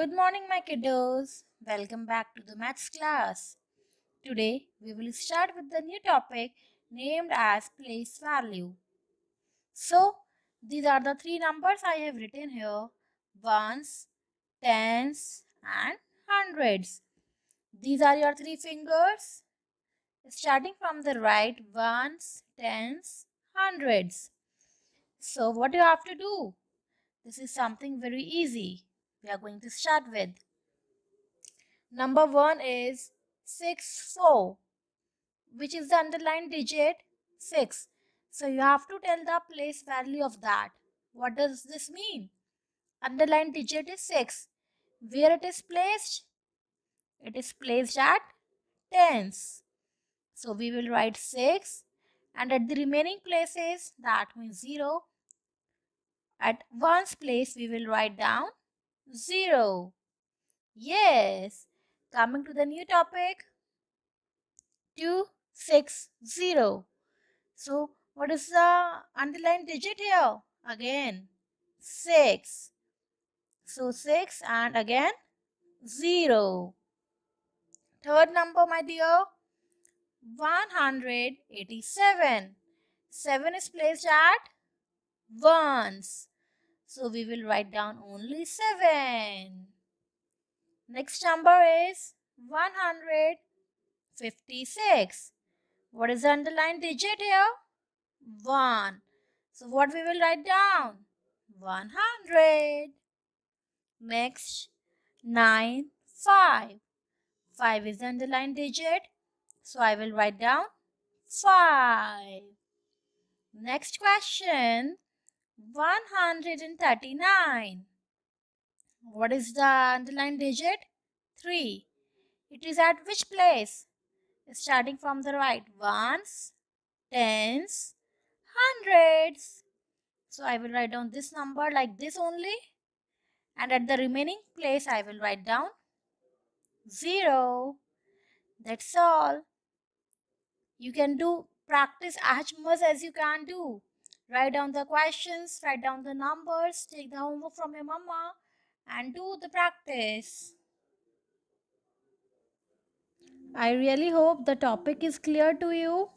Good morning my kiddos. Welcome back to the maths class. Today we will start with the new topic named as place value. So these are the three numbers I have written here. Ones, tens and hundreds. These are your three fingers. Starting from the right ones, tens, hundreds. So what do you have to do? This is something very easy we are going to start with. Number 1 is 6, 4 which is the underlined digit 6. So you have to tell the place value of that. What does this mean? Underlined digit is 6. Where it is placed? It is placed at tens. So we will write 6 and at the remaining places that means 0. At one's place we will write down 0. Yes. Coming to the new topic. 260. So, what is the underlined digit here? Again, 6. So, 6 and again 0. Third number, my dear, 187. 7 is placed at ones. So we will write down only 7. Next number is 156. What is the underlined digit here? 1. So what we will write down? 100. Next, 9, 5. 5 is the underlined digit. So I will write down 5. Next question. 139. What is the underlined digit? 3. It is at which place? Starting from the right. Ones, tens, hundreds. So I will write down this number like this only. And at the remaining place, I will write down 0. That's all. You can do practice as much as you can do. Write down the questions, write down the numbers, take the homework from your mama and do the practice. I really hope the topic is clear to you.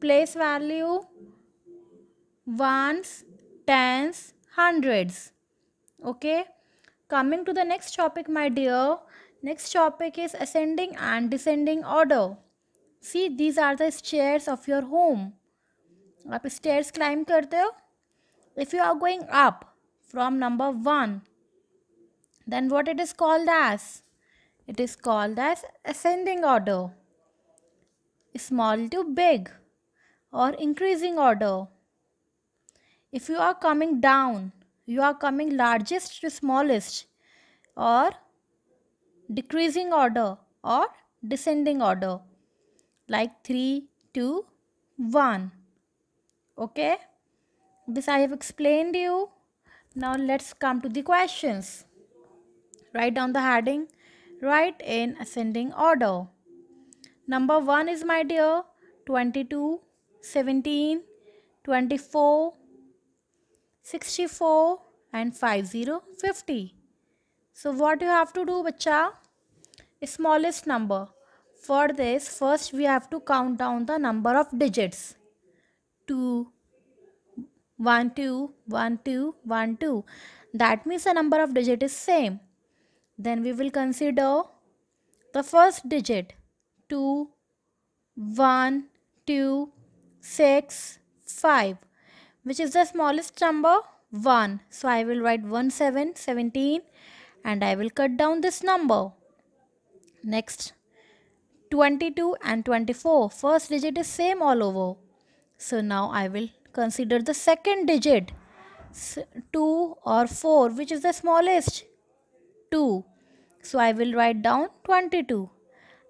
Place value ones, tens, hundreds. Okay. Coming to the next topic, my dear. Next topic is ascending and descending order. See, these are the stairs of your home. Upstairs, climb, climb करते हो if you are going up from number one then what it is called as? It is called as ascending order, small to big or increasing order. If you are coming down, you are coming largest to smallest or decreasing order or descending order like 3, 2, 1 okay this i have explained you now let's come to the questions write down the heading write in ascending order number 1 is my dear 22 17 24 64 and 50 so what you have to do bacha smallest number for this first we have to count down the number of digits 2 1 2 1 2 1 2 that means the number of digit is same then we will consider the first digit 2 1 2 6 5 which is the smallest number 1 so i will write 1 7 17 and i will cut down this number next 22 and 24 first digit is same all over so now I will consider the second digit 2 or 4 which is the smallest 2. So I will write down 22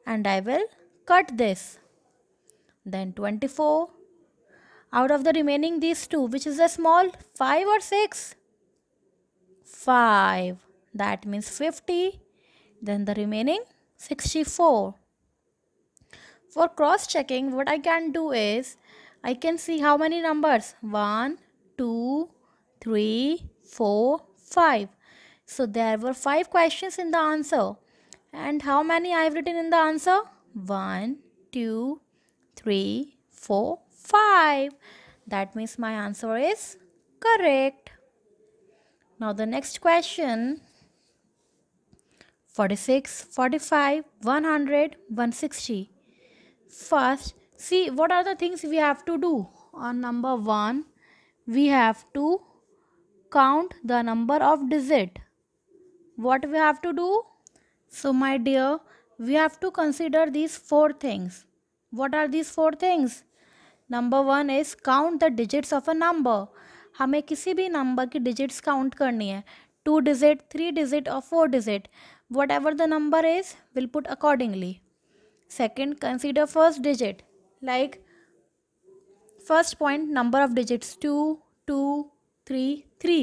and I will cut this. Then 24 out of the remaining these two which is a small 5 or 6 5 that means 50 then the remaining 64 for cross checking what i can do is I can see how many numbers? 1, 2, 3, 4, 5. So there were 5 questions in the answer. And how many I have written in the answer? 1, 2, 3, 4, 5. That means my answer is correct. Now the next question. 46, 45, 100, 160. First, see what are the things we have to do on number 1 we have to count the number of digit what we have to do so my dear we have to consider these four things what are these four things number 1 is count the digits of a number हमें किसी भी number की digits count करनी two digit three digit or four digit, whatever the number is, we'll put accordingly second consider first digit like first point number of digits 2 2 3 3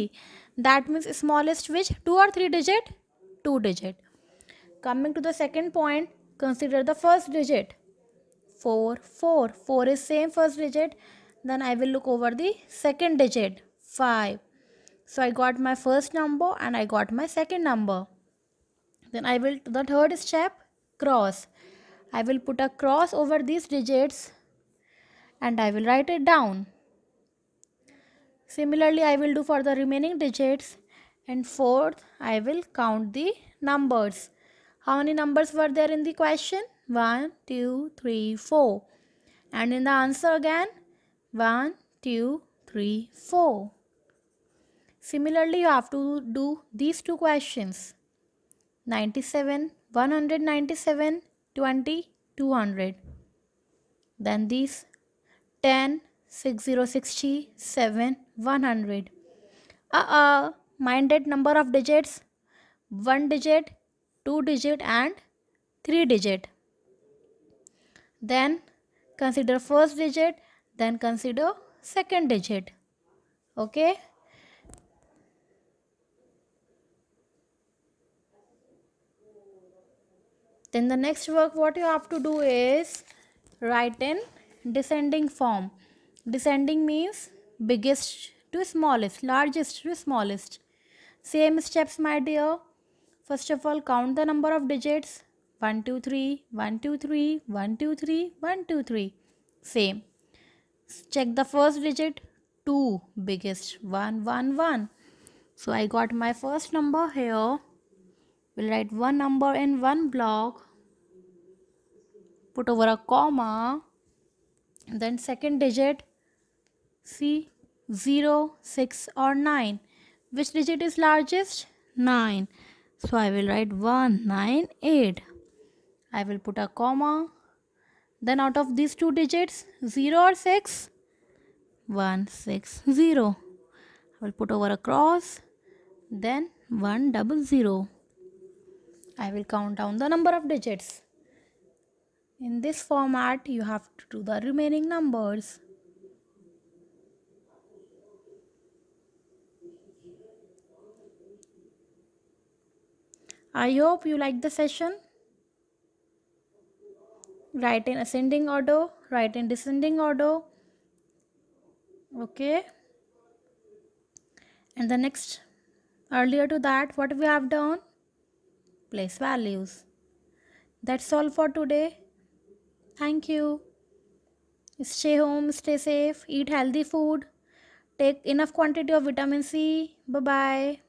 that means smallest which 2 or 3 digit 2 digit coming to the second point consider the first digit 4 4 4 is same first digit then i will look over the second digit 5 so i got my first number and i got my second number then i will to the third step cross I will put a cross over these digits and I will write it down. Similarly, I will do for the remaining digits and fourth, I will count the numbers. How many numbers were there in the question? 1, 2, 3, 4. And in the answer again, 1, 2, 3, 4. Similarly, you have to do these two questions. 97, 197 20 200 then these 10 60 67 100 uh uh minded number of digits one digit two digit and three digit then consider first digit then consider second digit okay then the next work what you have to do is write in descending form descending means biggest to smallest largest to smallest same steps my dear first of all count the number of digits 1 2 3 1 2 3 1 2 3 1 2 3 same check the first digit 2 biggest 1 1 1 so i got my first number here will write one number in one block put over a comma then second digit see 0 6 or 9 which digit is largest 9 so i will write 1 9 8 i will put a comma then out of these two digits 0 or 6 1 6 0 i will put over a cross then 1 double 0 I will count down the number of digits. In this format, you have to do the remaining numbers. I hope you like the session. Write in ascending order, write in descending order. Okay. And the next, earlier to that, what we have done? place values. That's all for today. Thank you. Stay home, stay safe, eat healthy food, take enough quantity of vitamin C. Bye bye.